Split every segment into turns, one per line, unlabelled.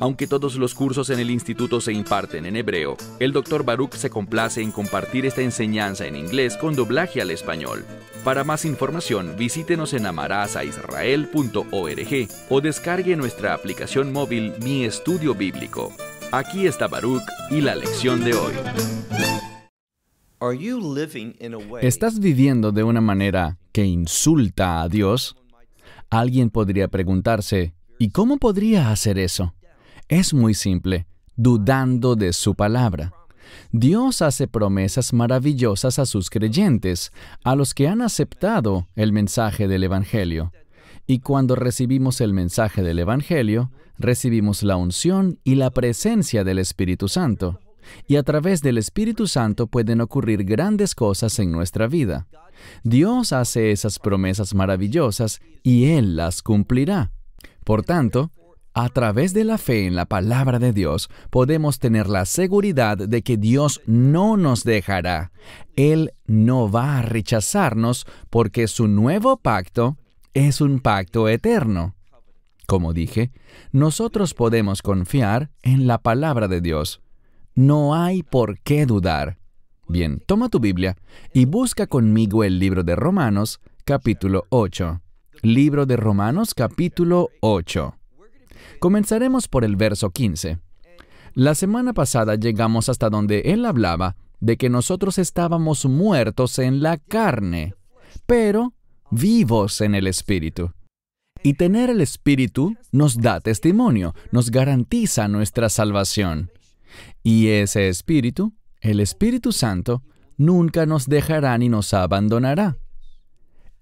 Aunque todos los cursos en el instituto se imparten en hebreo, el Dr. Baruch se complace en compartir esta enseñanza en inglés con doblaje al español. Para más información, visítenos en amarazaisrael.org o descargue nuestra aplicación móvil Mi Estudio Bíblico. Aquí está Baruch y la lección de hoy. ¿Estás viviendo de una manera que insulta a Dios? Alguien podría preguntarse, ¿y cómo podría hacer eso? Es muy simple, dudando de su palabra. Dios hace promesas maravillosas a sus creyentes, a los que han aceptado el mensaje del Evangelio. Y cuando recibimos el mensaje del Evangelio, recibimos la unción y la presencia del Espíritu Santo. Y a través del Espíritu Santo pueden ocurrir grandes cosas en nuestra vida. Dios hace esas promesas maravillosas y Él las cumplirá. Por tanto, a través de la fe en la palabra de Dios podemos tener la seguridad de que Dios no nos dejará. Él no va a rechazarnos porque su nuevo pacto es un pacto eterno. Como dije, nosotros podemos confiar en la palabra de Dios. No hay por qué dudar. Bien, toma tu Biblia y busca conmigo el libro de Romanos capítulo 8. Libro de Romanos capítulo 8. Comenzaremos por el verso 15. La semana pasada llegamos hasta donde él hablaba de que nosotros estábamos muertos en la carne, pero vivos en el Espíritu. Y tener el Espíritu nos da testimonio, nos garantiza nuestra salvación. Y ese Espíritu, el Espíritu Santo, nunca nos dejará ni nos abandonará.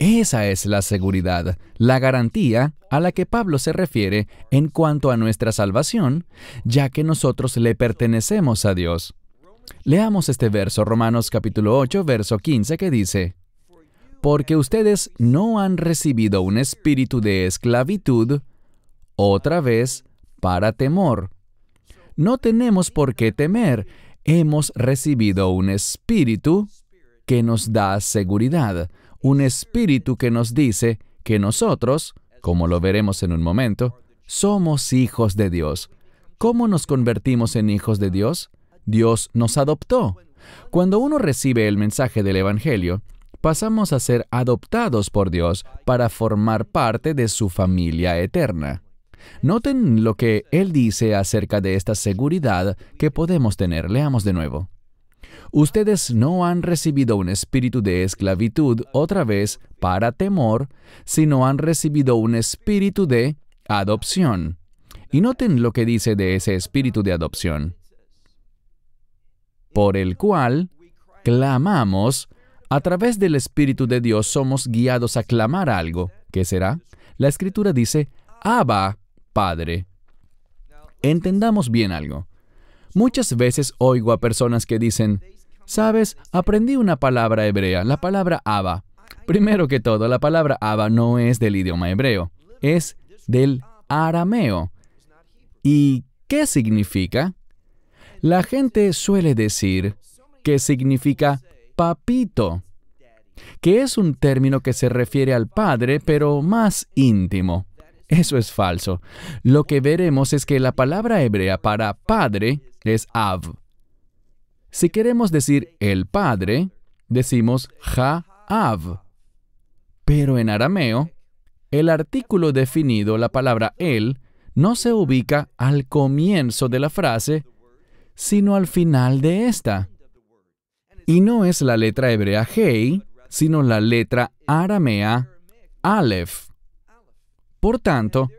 Esa es la seguridad, la garantía a la que Pablo se refiere en cuanto a nuestra salvación, ya que nosotros le pertenecemos a Dios. Leamos este verso, Romanos capítulo 8, verso 15, que dice, Porque ustedes no han recibido un espíritu de esclavitud, otra vez, para temor. No tenemos por qué temer, hemos recibido un espíritu que nos da seguridad un espíritu que nos dice que nosotros, como lo veremos en un momento, somos hijos de Dios. ¿Cómo nos convertimos en hijos de Dios? Dios nos adoptó. Cuando uno recibe el mensaje del Evangelio, pasamos a ser adoptados por Dios para formar parte de su familia eterna. Noten lo que Él dice acerca de esta seguridad que podemos tener. Leamos de nuevo. Ustedes no han recibido un espíritu de esclavitud otra vez para temor, sino han recibido un espíritu de adopción. Y noten lo que dice de ese espíritu de adopción. Por el cual clamamos, a través del Espíritu de Dios somos guiados a clamar algo. ¿Qué será? La Escritura dice, Abba, Padre. Entendamos bien algo. Muchas veces oigo a personas que dicen, Sabes, aprendí una palabra hebrea, la palabra Abba. Primero que todo, la palabra Abba no es del idioma hebreo, es del arameo. ¿Y qué significa? La gente suele decir que significa papito, que es un término que se refiere al padre, pero más íntimo. Eso es falso. Lo que veremos es que la palabra hebrea para padre es av, si queremos decir el Padre, decimos Ja'av. Pero en arameo, el artículo definido, la palabra él, no se ubica al comienzo de la frase, sino al final de esta. Y no es la letra hebrea Hei, sino la letra aramea Aleph. Por tanto,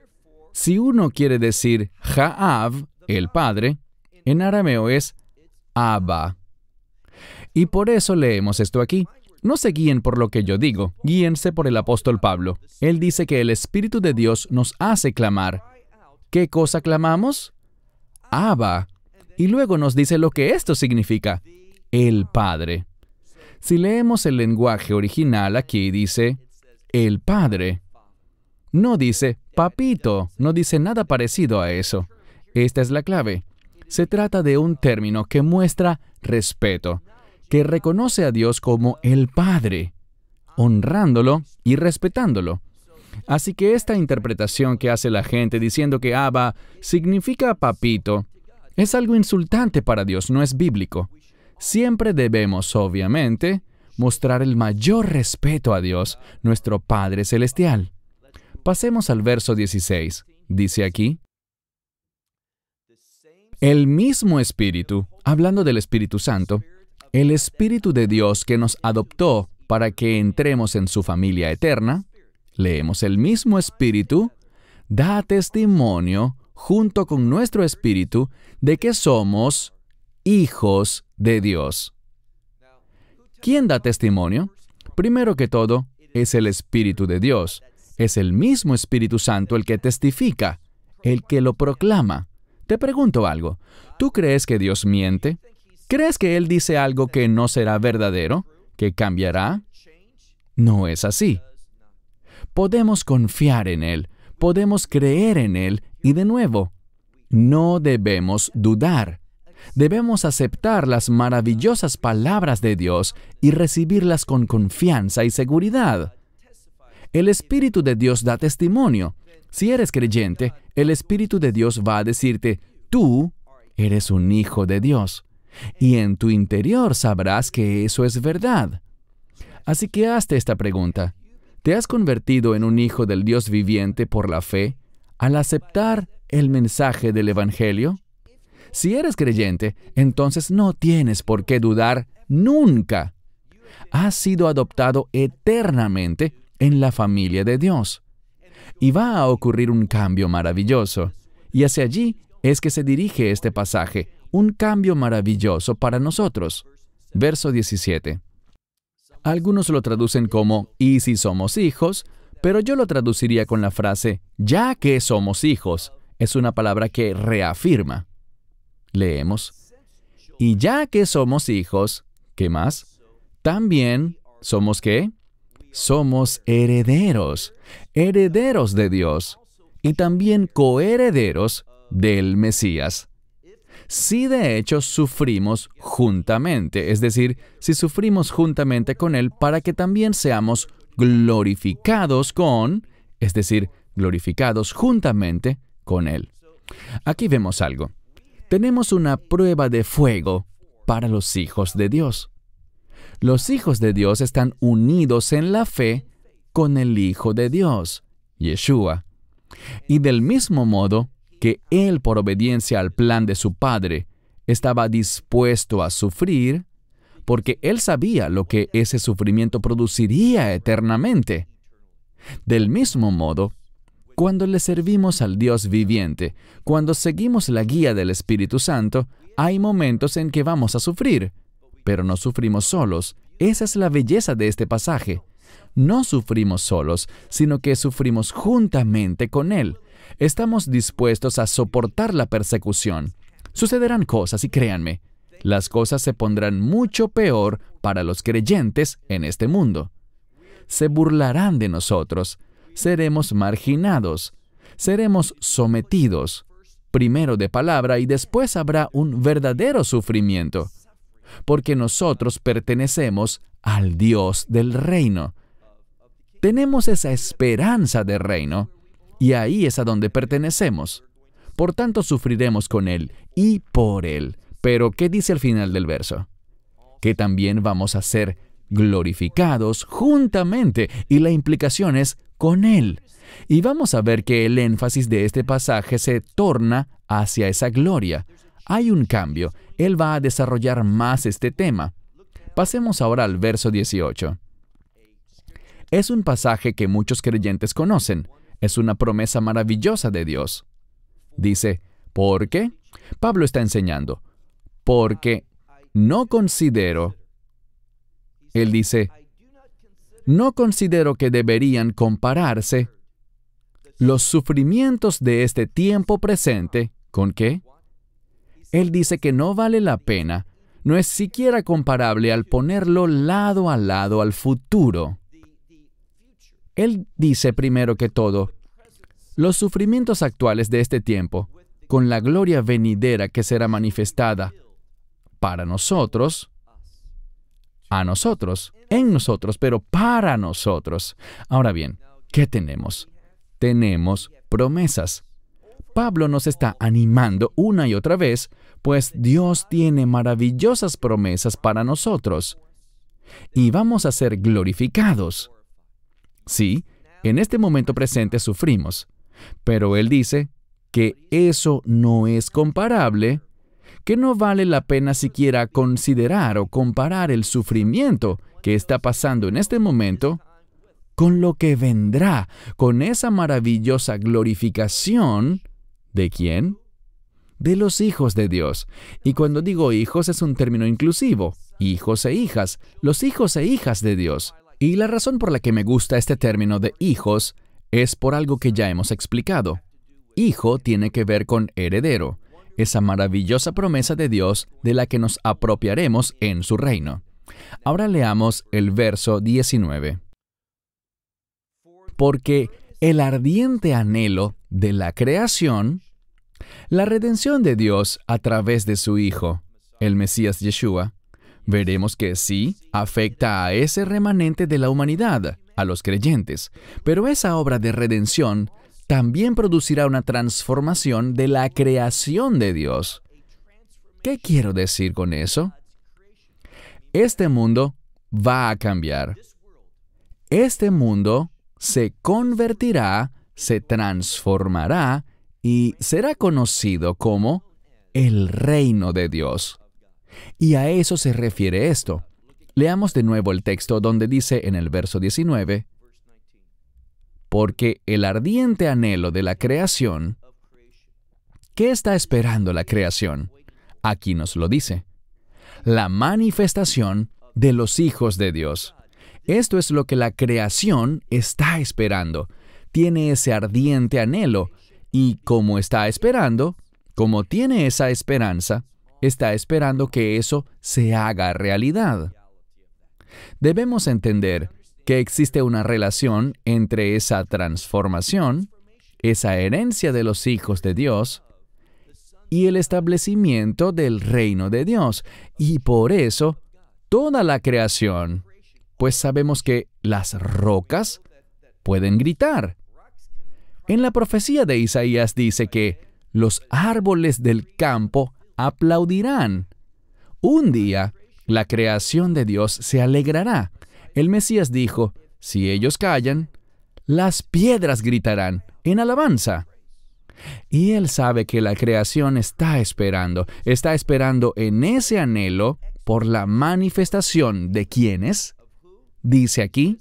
si uno quiere decir Ja'av, el Padre, en arameo es Abba. Y por eso leemos esto aquí. No se guíen por lo que yo digo, guíense por el apóstol Pablo. Él dice que el Espíritu de Dios nos hace clamar. ¿Qué cosa clamamos? Abba. Y luego nos dice lo que esto significa. El Padre. Si leemos el lenguaje original aquí dice, el Padre. No dice, papito, no dice nada parecido a eso. Esta es la clave. Se trata de un término que muestra respeto, que reconoce a Dios como el Padre, honrándolo y respetándolo. Así que esta interpretación que hace la gente diciendo que Abba significa papito es algo insultante para Dios, no es bíblico. Siempre debemos, obviamente, mostrar el mayor respeto a Dios, nuestro Padre Celestial. Pasemos al verso 16. Dice aquí, el mismo Espíritu, hablando del Espíritu Santo, el Espíritu de Dios que nos adoptó para que entremos en su familia eterna, leemos el mismo Espíritu, da testimonio junto con nuestro Espíritu de que somos hijos de Dios. ¿Quién da testimonio? Primero que todo, es el Espíritu de Dios. Es el mismo Espíritu Santo el que testifica, el que lo proclama. Te pregunto algo. ¿Tú crees que Dios miente? ¿Crees que Él dice algo que no será verdadero? ¿Que cambiará? No es así. Podemos confiar en Él, podemos creer en Él y de nuevo, no debemos dudar. Debemos aceptar las maravillosas palabras de Dios y recibirlas con confianza y seguridad. El Espíritu de Dios da testimonio. Si eres creyente, el Espíritu de Dios va a decirte, tú eres un hijo de Dios. Y en tu interior sabrás que eso es verdad. Así que hazte esta pregunta. ¿Te has convertido en un hijo del Dios viviente por la fe al aceptar el mensaje del Evangelio? Si eres creyente, entonces no tienes por qué dudar nunca. Has sido adoptado eternamente en la familia de Dios. Y va a ocurrir un cambio maravilloso. Y hacia allí es que se dirige este pasaje, un cambio maravilloso para nosotros. Verso 17. Algunos lo traducen como y si somos hijos, pero yo lo traduciría con la frase ya que somos hijos. Es una palabra que reafirma. Leemos. Y ya que somos hijos, ¿qué más? También somos qué? somos herederos, herederos de Dios y también coherederos del Mesías. Si de hecho sufrimos juntamente, es decir, si sufrimos juntamente con Él para que también seamos glorificados con, es decir, glorificados juntamente con Él. Aquí vemos algo. Tenemos una prueba de fuego para los hijos de Dios. Los hijos de Dios están unidos en la fe con el Hijo de Dios, Yeshua. Y del mismo modo que Él, por obediencia al plan de su Padre, estaba dispuesto a sufrir, porque Él sabía lo que ese sufrimiento produciría eternamente. Del mismo modo, cuando le servimos al Dios viviente, cuando seguimos la guía del Espíritu Santo, hay momentos en que vamos a sufrir, pero no sufrimos solos. Esa es la belleza de este pasaje. No sufrimos solos, sino que sufrimos juntamente con Él. Estamos dispuestos a soportar la persecución. Sucederán cosas y créanme, las cosas se pondrán mucho peor para los creyentes en este mundo. Se burlarán de nosotros, seremos marginados, seremos sometidos, primero de palabra y después habrá un verdadero sufrimiento porque nosotros pertenecemos al Dios del reino. Tenemos esa esperanza de reino y ahí es a donde pertenecemos. Por tanto, sufriremos con Él y por Él. Pero, ¿qué dice al final del verso? Que también vamos a ser glorificados juntamente y la implicación es con Él. Y vamos a ver que el énfasis de este pasaje se torna hacia esa gloria. Hay un cambio. Él va a desarrollar más este tema. Pasemos ahora al verso 18. Es un pasaje que muchos creyentes conocen. Es una promesa maravillosa de Dios. Dice, ¿por qué? Pablo está enseñando, porque no considero, él dice, no considero que deberían compararse los sufrimientos de este tiempo presente con qué? Él dice que no vale la pena, no es siquiera comparable al ponerlo lado a lado al futuro. Él dice primero que todo, los sufrimientos actuales de este tiempo, con la gloria venidera que será manifestada para nosotros, a nosotros, en nosotros, pero para nosotros. Ahora bien, ¿qué tenemos? Tenemos promesas. Pablo nos está animando una y otra vez, pues Dios tiene maravillosas promesas para nosotros. Y vamos a ser glorificados. Sí, en este momento presente sufrimos, pero Él dice que eso no es comparable, que no vale la pena siquiera considerar o comparar el sufrimiento que está pasando en este momento con lo que vendrá, con esa maravillosa glorificación ¿De quién? De los hijos de Dios. Y cuando digo hijos es un término inclusivo. Hijos e hijas. Los hijos e hijas de Dios. Y la razón por la que me gusta este término de hijos es por algo que ya hemos explicado. Hijo tiene que ver con heredero, esa maravillosa promesa de Dios de la que nos apropiaremos en su reino. Ahora leamos el verso 19. Porque el ardiente anhelo de la creación, la redención de Dios a través de su Hijo, el Mesías Yeshua, veremos que sí afecta a ese remanente de la humanidad, a los creyentes, pero esa obra de redención también producirá una transformación de la creación de Dios. ¿Qué quiero decir con eso? Este mundo va a cambiar. Este mundo se convertirá, se transformará y será conocido como el reino de Dios. Y a eso se refiere esto. Leamos de nuevo el texto donde dice en el verso 19, porque el ardiente anhelo de la creación, ¿qué está esperando la creación? Aquí nos lo dice, la manifestación de los hijos de Dios. Esto es lo que la creación está esperando. Tiene ese ardiente anhelo y como está esperando, como tiene esa esperanza, está esperando que eso se haga realidad. Debemos entender que existe una relación entre esa transformación, esa herencia de los hijos de Dios, y el establecimiento del reino de Dios. Y por eso, toda la creación pues sabemos que las rocas pueden gritar. En la profecía de Isaías dice que los árboles del campo aplaudirán. Un día, la creación de Dios se alegrará. El Mesías dijo, si ellos callan, las piedras gritarán en alabanza. Y él sabe que la creación está esperando, está esperando en ese anhelo por la manifestación de quienes dice aquí?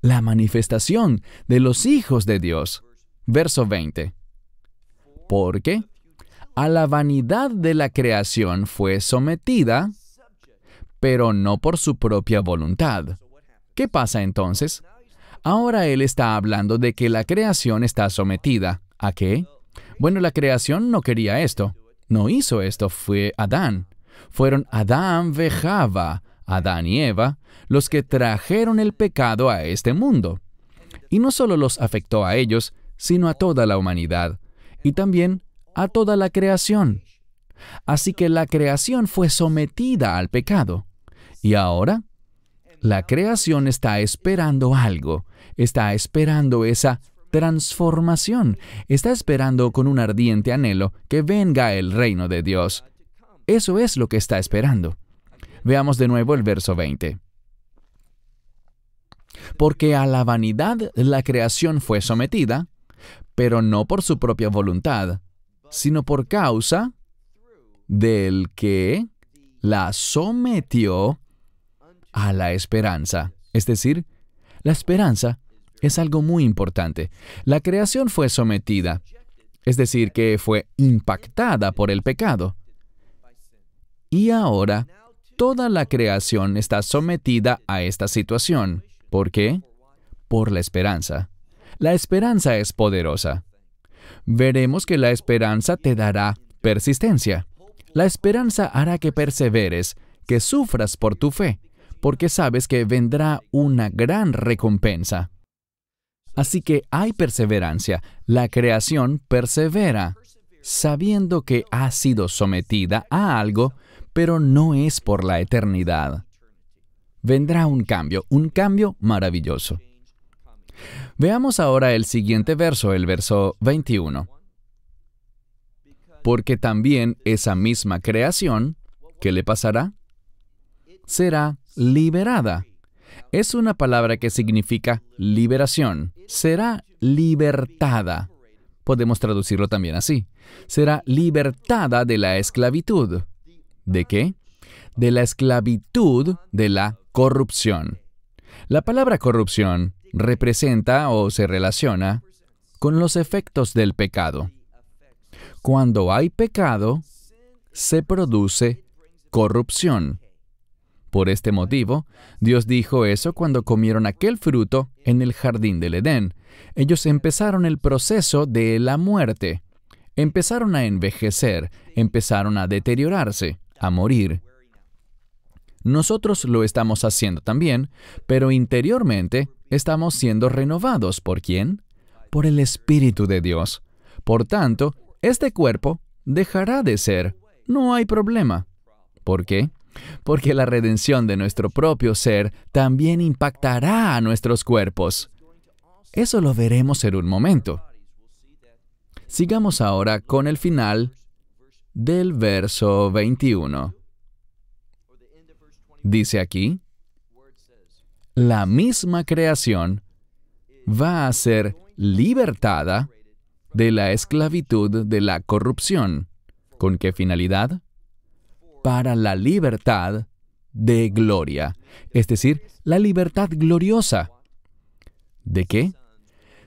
La manifestación de los hijos de Dios. Verso 20. Porque a la vanidad de la creación fue sometida, pero no por su propia voluntad. ¿Qué pasa entonces? Ahora él está hablando de que la creación está sometida. ¿A qué? Bueno, la creación no quería esto. No hizo esto, fue Adán. Fueron Adán vejaba Adán y Eva, los que trajeron el pecado a este mundo. Y no solo los afectó a ellos, sino a toda la humanidad, y también a toda la creación. Así que la creación fue sometida al pecado. Y ahora, la creación está esperando algo, está esperando esa transformación, está esperando con un ardiente anhelo que venga el reino de Dios. Eso es lo que está esperando. Veamos de nuevo el verso 20. Porque a la vanidad la creación fue sometida, pero no por su propia voluntad, sino por causa del que la sometió a la esperanza. Es decir, la esperanza es algo muy importante. La creación fue sometida, es decir, que fue impactada por el pecado. Y ahora toda la creación está sometida a esta situación. ¿Por qué? Por la esperanza. La esperanza es poderosa. Veremos que la esperanza te dará persistencia. La esperanza hará que perseveres, que sufras por tu fe, porque sabes que vendrá una gran recompensa. Así que hay perseverancia. La creación persevera, sabiendo que ha sido sometida a algo, pero no es por la eternidad. Vendrá un cambio, un cambio maravilloso. Veamos ahora el siguiente verso, el verso 21. Porque también esa misma creación, ¿qué le pasará? Será liberada. Es una palabra que significa liberación. Será libertada. Podemos traducirlo también así. Será libertada de la esclavitud. ¿De qué? De la esclavitud de la corrupción. La palabra corrupción representa o se relaciona con los efectos del pecado. Cuando hay pecado, se produce corrupción. Por este motivo, Dios dijo eso cuando comieron aquel fruto en el jardín del Edén. Ellos empezaron el proceso de la muerte. Empezaron a envejecer, empezaron a deteriorarse a morir. Nosotros lo estamos haciendo también, pero interiormente estamos siendo renovados. ¿Por quién? Por el Espíritu de Dios. Por tanto, este cuerpo dejará de ser. No hay problema. ¿Por qué? Porque la redención de nuestro propio ser también impactará a nuestros cuerpos. Eso lo veremos en un momento. Sigamos ahora con el final del verso 21. Dice aquí, la misma creación va a ser libertada de la esclavitud de la corrupción. ¿Con qué finalidad? Para la libertad de gloria, es decir, la libertad gloriosa. ¿De qué?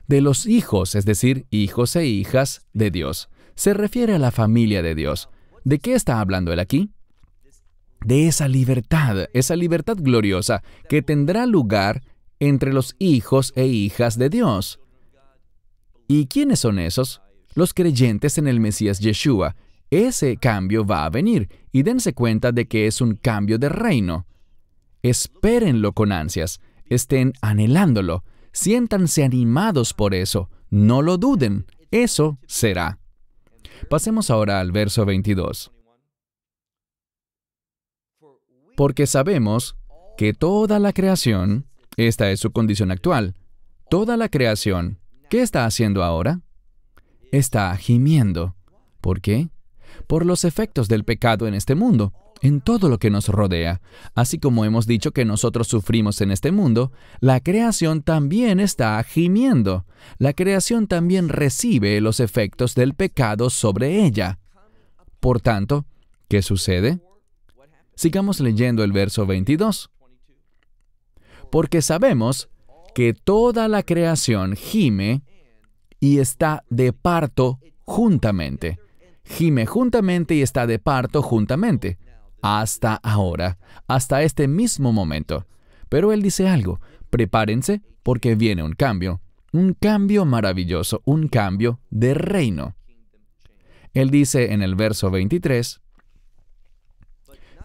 De los hijos, es decir, hijos e hijas de Dios se refiere a la familia de Dios. ¿De qué está hablando él aquí? De esa libertad, esa libertad gloriosa que tendrá lugar entre los hijos e hijas de Dios. ¿Y quiénes son esos? Los creyentes en el Mesías Yeshua. Ese cambio va a venir y dense cuenta de que es un cambio de reino. Espérenlo con ansias, estén anhelándolo, siéntanse animados por eso, no lo duden, eso será. Pasemos ahora al verso 22. Porque sabemos que toda la creación, esta es su condición actual, toda la creación, ¿qué está haciendo ahora? Está gimiendo. ¿Por qué? Por los efectos del pecado en este mundo en todo lo que nos rodea. Así como hemos dicho que nosotros sufrimos en este mundo, la creación también está gimiendo. La creación también recibe los efectos del pecado sobre ella. Por tanto, ¿qué sucede? Sigamos leyendo el verso 22. Porque sabemos que toda la creación gime y está de parto juntamente. Gime juntamente y está de parto juntamente hasta ahora, hasta este mismo momento. Pero Él dice algo, prepárense porque viene un cambio, un cambio maravilloso, un cambio de reino. Él dice en el verso 23,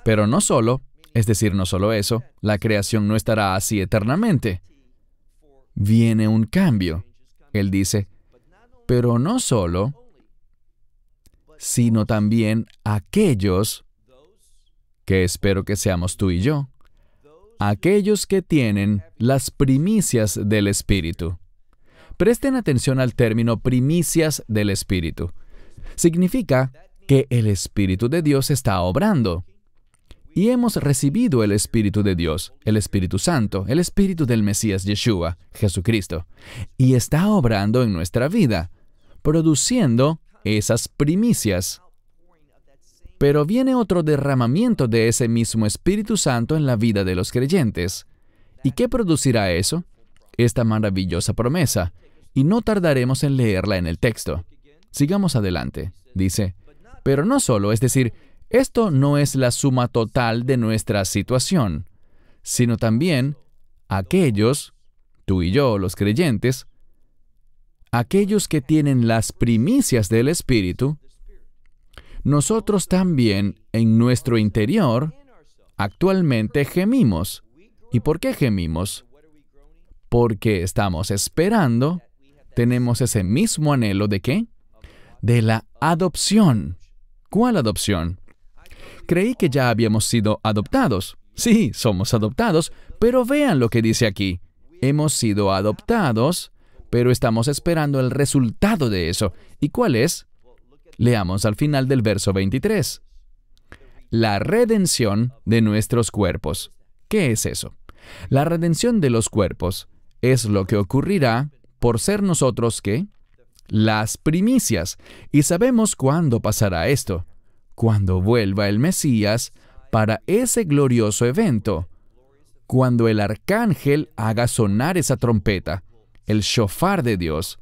pero no solo, es decir, no solo eso, la creación no estará así eternamente. Viene un cambio. Él dice, pero no solo, sino también aquellos que espero que seamos tú y yo, aquellos que tienen las primicias del Espíritu. Presten atención al término primicias del Espíritu. Significa que el Espíritu de Dios está obrando. Y hemos recibido el Espíritu de Dios, el Espíritu Santo, el Espíritu del Mesías Yeshua, Jesucristo. Y está obrando en nuestra vida, produciendo esas primicias. Pero viene otro derramamiento de ese mismo Espíritu Santo en la vida de los creyentes. ¿Y qué producirá eso? Esta maravillosa promesa, y no tardaremos en leerla en el texto. Sigamos adelante, dice. Pero no solo, es decir, esto no es la suma total de nuestra situación, sino también aquellos, tú y yo, los creyentes, aquellos que tienen las primicias del Espíritu, nosotros también en nuestro interior actualmente gemimos. ¿Y por qué gemimos? Porque estamos esperando, tenemos ese mismo anhelo de qué? De la adopción. ¿Cuál adopción? Creí que ya habíamos sido adoptados. Sí, somos adoptados, pero vean lo que dice aquí. Hemos sido adoptados, pero estamos esperando el resultado de eso. ¿Y cuál es? Leamos al final del verso 23. La redención de nuestros cuerpos. ¿Qué es eso? La redención de los cuerpos es lo que ocurrirá por ser nosotros que las primicias. Y sabemos cuándo pasará esto, cuando vuelva el Mesías para ese glorioso evento, cuando el arcángel haga sonar esa trompeta, el shofar de Dios,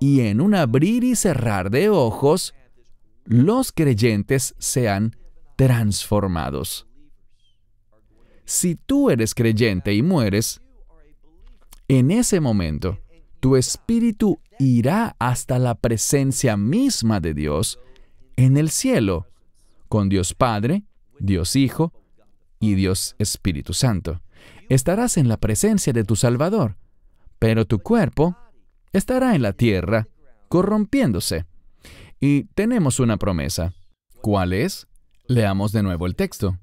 y en un abrir y cerrar de ojos, los creyentes sean transformados. Si tú eres creyente y mueres, en ese momento tu espíritu irá hasta la presencia misma de Dios en el cielo, con Dios Padre, Dios Hijo y Dios Espíritu Santo. Estarás en la presencia de tu Salvador, pero tu cuerpo estará en la tierra corrompiéndose. Y tenemos una promesa. ¿Cuál es? Leamos de nuevo el texto.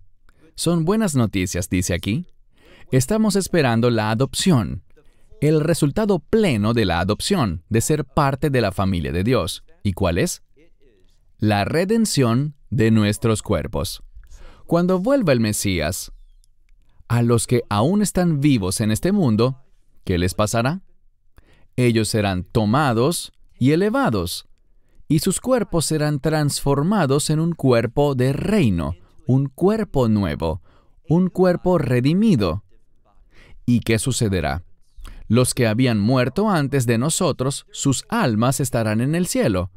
Son buenas noticias, dice aquí. Estamos esperando la adopción, el resultado pleno de la adopción, de ser parte de la familia de Dios. ¿Y cuál es? La redención de nuestros cuerpos. Cuando vuelva el Mesías, a los que aún están vivos en este mundo, ¿qué les pasará? Ellos serán tomados y elevados, y sus cuerpos serán transformados en un cuerpo de reino, un cuerpo nuevo, un cuerpo redimido. ¿Y qué sucederá? Los que habían muerto antes de nosotros, sus almas estarán en el cielo,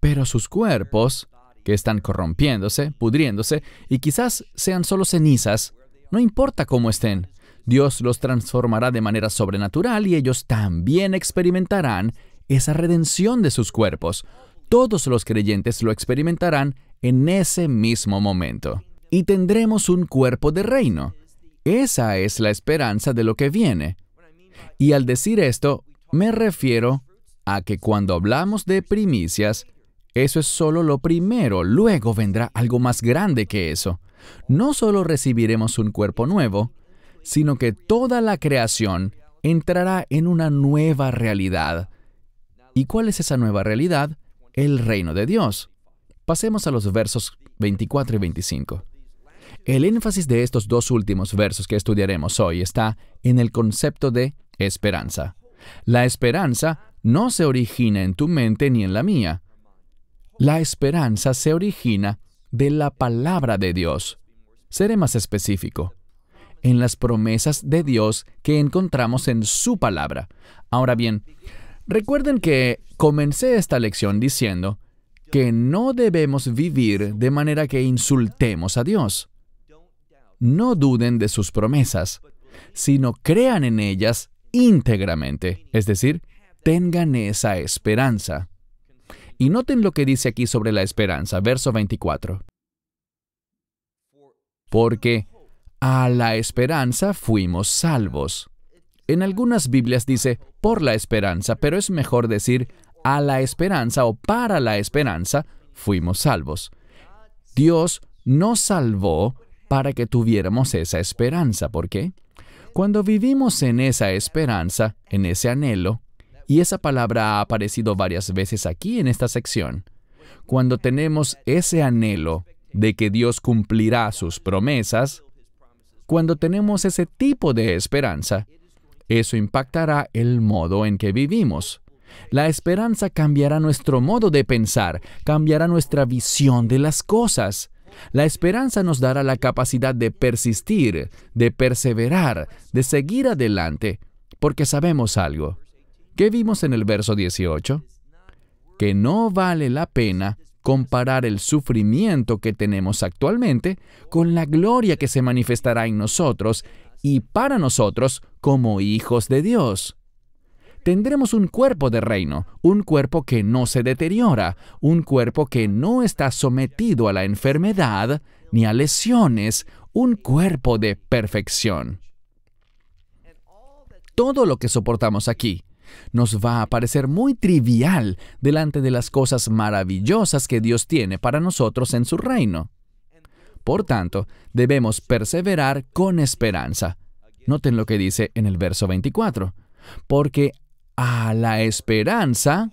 pero sus cuerpos, que están corrompiéndose, pudriéndose, y quizás sean solo cenizas, no importa cómo estén, Dios los transformará de manera sobrenatural y ellos también experimentarán esa redención de sus cuerpos. Todos los creyentes lo experimentarán en ese mismo momento. Y tendremos un cuerpo de reino. Esa es la esperanza de lo que viene. Y al decir esto, me refiero a que cuando hablamos de primicias, eso es solo lo primero, luego vendrá algo más grande que eso. No solo recibiremos un cuerpo nuevo, sino que toda la creación entrará en una nueva realidad. ¿Y cuál es esa nueva realidad? El reino de Dios. Pasemos a los versos 24 y 25. El énfasis de estos dos últimos versos que estudiaremos hoy está en el concepto de esperanza. La esperanza no se origina en tu mente ni en la mía. La esperanza se origina de la palabra de Dios. Seré más específico en las promesas de Dios que encontramos en su palabra. Ahora bien, recuerden que comencé esta lección diciendo que no debemos vivir de manera que insultemos a Dios. No duden de sus promesas, sino crean en ellas íntegramente, es decir, tengan esa esperanza. Y noten lo que dice aquí sobre la esperanza, verso 24. Porque a la esperanza fuimos salvos. En algunas Biblias dice por la esperanza, pero es mejor decir a la esperanza o para la esperanza fuimos salvos. Dios nos salvó para que tuviéramos esa esperanza. ¿Por qué? Cuando vivimos en esa esperanza, en ese anhelo, y esa palabra ha aparecido varias veces aquí en esta sección, cuando tenemos ese anhelo de que Dios cumplirá sus promesas, cuando tenemos ese tipo de esperanza, eso impactará el modo en que vivimos. La esperanza cambiará nuestro modo de pensar, cambiará nuestra visión de las cosas. La esperanza nos dará la capacidad de persistir, de perseverar, de seguir adelante, porque sabemos algo. ¿Qué vimos en el verso 18? Que no vale la pena comparar el sufrimiento que tenemos actualmente con la gloria que se manifestará en nosotros y para nosotros como hijos de Dios. Tendremos un cuerpo de reino, un cuerpo que no se deteriora, un cuerpo que no está sometido a la enfermedad ni a lesiones, un cuerpo de perfección. Todo lo que soportamos aquí, nos va a parecer muy trivial delante de las cosas maravillosas que Dios tiene para nosotros en su reino. Por tanto, debemos perseverar con esperanza. Noten lo que dice en el verso 24. Porque a la esperanza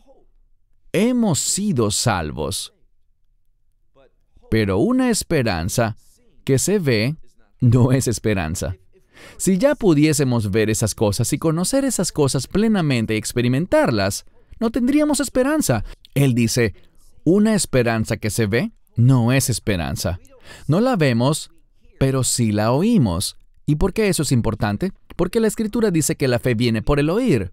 hemos sido salvos. Pero una esperanza que se ve no es esperanza. Si ya pudiésemos ver esas cosas y conocer esas cosas plenamente y experimentarlas, no tendríamos esperanza. Él dice, una esperanza que se ve no es esperanza. No la vemos, pero sí la oímos. ¿Y por qué eso es importante? Porque la escritura dice que la fe viene por el oír.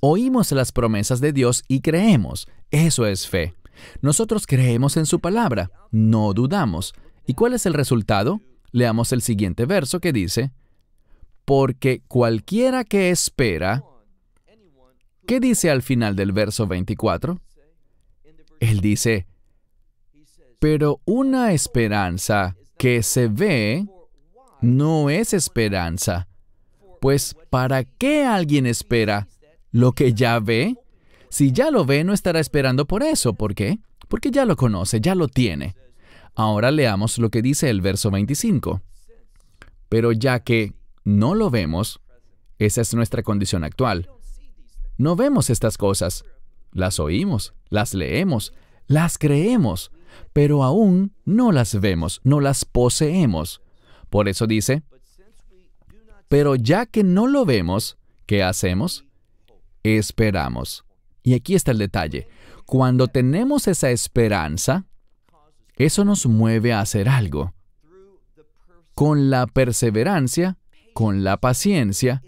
Oímos las promesas de Dios y creemos. Eso es fe. Nosotros creemos en su palabra, no dudamos. ¿Y cuál es el resultado? Leamos el siguiente verso que dice, porque cualquiera que espera, ¿qué dice al final del verso 24? Él dice, pero una esperanza que se ve no es esperanza, pues ¿para qué alguien espera lo que ya ve? Si ya lo ve, no estará esperando por eso. ¿Por qué? Porque ya lo conoce, ya lo tiene. Ahora leamos lo que dice el verso 25. Pero ya que no lo vemos, esa es nuestra condición actual. No vemos estas cosas, las oímos, las leemos, las creemos, pero aún no las vemos, no las poseemos. Por eso dice, pero ya que no lo vemos, ¿qué hacemos? Esperamos. Y aquí está el detalle. Cuando tenemos esa esperanza, eso nos mueve a hacer algo. Con la perseverancia, con la paciencia,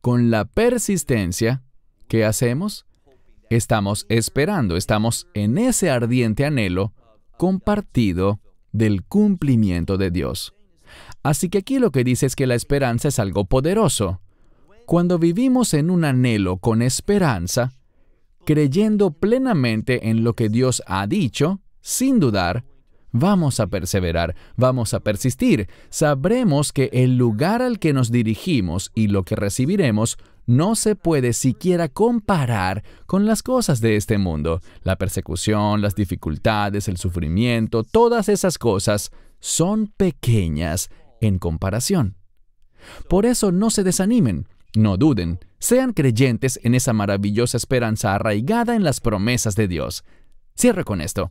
con la persistencia, ¿qué hacemos? Estamos esperando, estamos en ese ardiente anhelo compartido del cumplimiento de Dios. Así que aquí lo que dice es que la esperanza es algo poderoso. Cuando vivimos en un anhelo con esperanza, creyendo plenamente en lo que Dios ha dicho, sin dudar, Vamos a perseverar, vamos a persistir. Sabremos que el lugar al que nos dirigimos y lo que recibiremos no se puede siquiera comparar con las cosas de este mundo. La persecución, las dificultades, el sufrimiento, todas esas cosas son pequeñas en comparación. Por eso no se desanimen, no duden, sean creyentes en esa maravillosa esperanza arraigada en las promesas de Dios. cierre con esto.